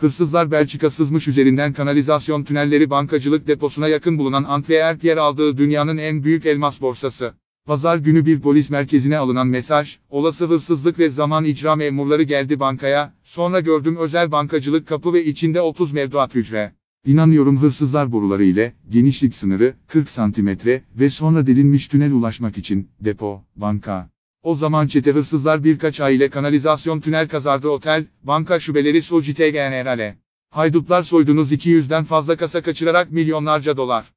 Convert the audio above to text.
Hırsızlar Belçika sızmış üzerinden kanalizasyon tünelleri bankacılık deposuna yakın bulunan Antwerp yer aldığı dünyanın en büyük elmas borsası. Pazar günü bir polis merkezine alınan mesaj, olası hırsızlık ve zaman icra memurları geldi bankaya, sonra gördüm özel bankacılık kapı ve içinde 30 mevduat hücre. İnanıyorum hırsızlar boruları ile, genişlik sınırı, 40 santimetre ve sonra delinmiş tünel ulaşmak için, depo, banka. O zaman çete hırsızlar birkaç aile kanalizasyon tünel kazardı otel, banka şubeleri Sojite Generale. Haydutlar soydunuz 200'den fazla kasa kaçırarak milyonlarca dolar.